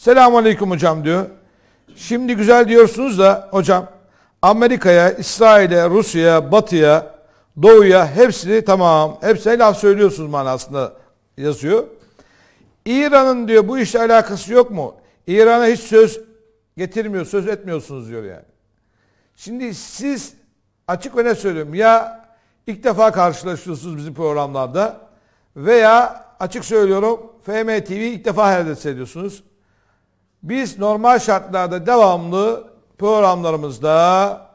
Selamun Aleyküm hocam diyor. Şimdi güzel diyorsunuz da hocam Amerika'ya, İsrail'e, Rusya'ya, Batı'ya, Doğu'ya hepsini tamam. Hepsine laf söylüyorsunuz manasında yazıyor. İran'ın diyor bu işle alakası yok mu? İran'a hiç söz getirmiyor, söz etmiyorsunuz diyor yani. Şimdi siz açık ve ne söylüyorum ya ilk defa karşılaşıyorsunuz bizim programlarda veya açık söylüyorum FM TV ilk defa herhalde seyrediyorsunuz. Biz normal şartlarda devamlı programlarımızda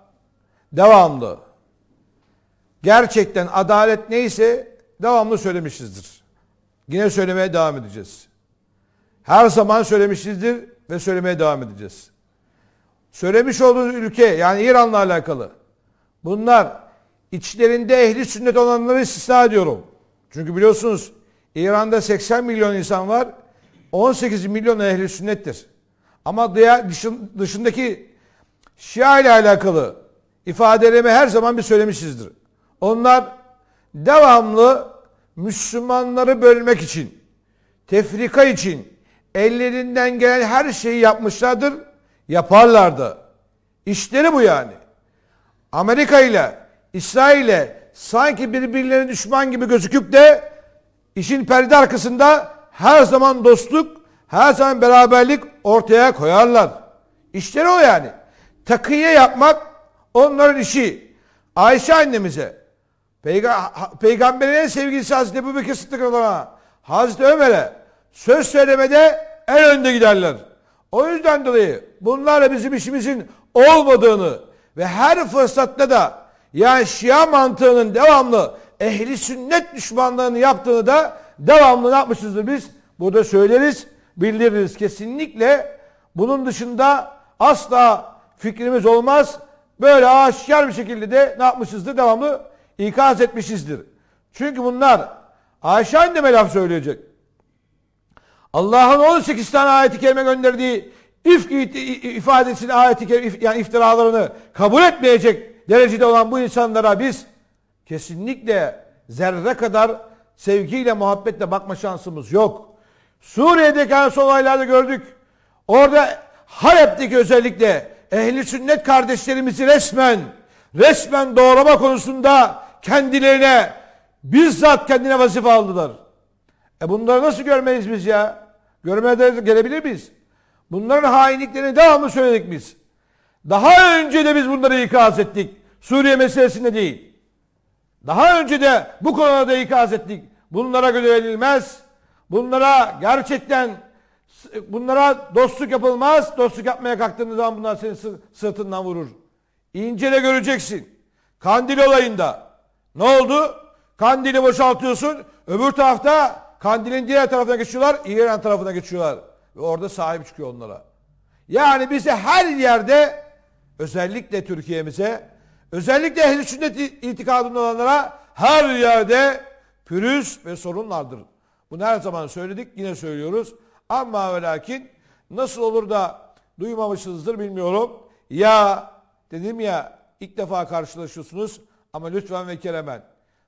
devamlı gerçekten adalet neyse devamlı söylemişizdir. Yine söylemeye devam edeceğiz. Her zaman söylemişizdir ve söylemeye devam edeceğiz. Söylemiş olduğunuz ülke yani İran'la alakalı bunlar içlerinde ehli sünnet olanları istisna ediyorum. Çünkü biliyorsunuz İran'da 80 milyon insan var. 18 milyon ehli sünnettir. Ama diğer dışın, dışındaki Şia ile alakalı ifadelerimi her zaman bir söylemişizdir. Onlar devamlı Müslümanları bölmek için, tefrika için ellerinden gelen her şeyi yapmışlardır, yaparlardı. İşleri bu yani. Amerika ile İsrail ile sanki birbirlerine düşman gibi gözüküp de işin perde arkasında her zaman dostluk her zaman beraberlik ortaya koyarlar. İşleri o yani. Takiye yapmak onların işi. Ayşe annemize, Peyga peygamberin en sevgilisi Hazreti Ebu Bekir Sıddık Hazreti Ömer'e söz söylemede en önde giderler. O yüzden dolayı bunlarla bizim işimizin olmadığını ve her fırsatta da yani Şia mantığının devamlı ehli sünnet düşmanlığını yaptığını da devamlı ne yapmışızdır biz? Burada söyleriz bildiririz kesinlikle. Bunun dışında asla fikrimiz olmaz. Böyle aşikar bir şekilde de ne yapmışızdır? Devamlı ikaz etmişizdir. Çünkü bunlar Ayşe anneme laf söyleyecek. Allah'ın 18 tane ayeti kerime gönderdiği ifk ifadesini ayeti kerime, yani iftiralarını kabul etmeyecek derecede olan bu insanlara biz kesinlikle zerre kadar sevgiyle muhabbetle bakma şansımız yok. Suriye'deki asıl olaylarda gördük. Orada Halep'teki özellikle ehli sünnet kardeşlerimizi resmen resmen doğrama konusunda kendilerine bizzat kendine vazife aldılar. E bunları nasıl görmeyiz biz ya? Görmeye de gelebilir miyiz? Bunların hainliklerini devamlı söyledik biz. Daha önce de biz bunları ikaz ettik. Suriye meselesinde değil. Daha önce de bu konuda da ikaz ettik. Bunlara göre verilmez. Bunlara gerçekten bunlara dostluk yapılmaz. Dostluk yapmaya kalktığınız zaman bunlar seni sırtından vurur. İncele göreceksin. Kandil olayında ne oldu? Kandili boşaltıyorsun. Öbür tarafta kandilin diğer tarafına geçiyorlar. İran tarafına geçiyorlar. Ve orada sahip çıkıyor onlara. Yani bize her yerde özellikle Türkiye'mize özellikle ehl sünnet itikadında olanlara her yerde pürüz ve sorunlardır. vardır. Bunu her zaman söyledik yine söylüyoruz. Ama ve lakin nasıl olur da duymamışsınızdır bilmiyorum. Ya dedim ya ilk defa karşılaşıyorsunuz ama lütfen ve keremen.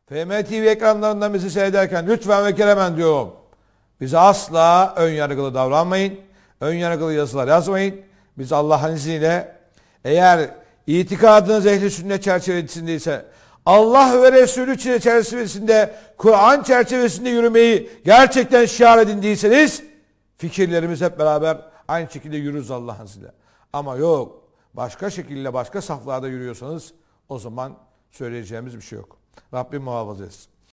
FM TV ekranlarından bizi seyrederken lütfen ve keremen diyorum. Bize asla ön yargılı davranmayın. Ön yargılı yazılar yazmayın. Biz Allah'ın izniyle eğer itikadınız ehli sünnet çerçevesindeyse Allah ve Resulü çerçevesinde, Kur'an çerçevesinde yürümeyi gerçekten şiar edindiyseniz fikirlerimiz hep beraber aynı şekilde yürürüz Allah'ın izniyle. Ama yok başka şekilde başka saflarda yürüyorsanız o zaman söyleyeceğimiz bir şey yok. Rabbim muhafaza etsin.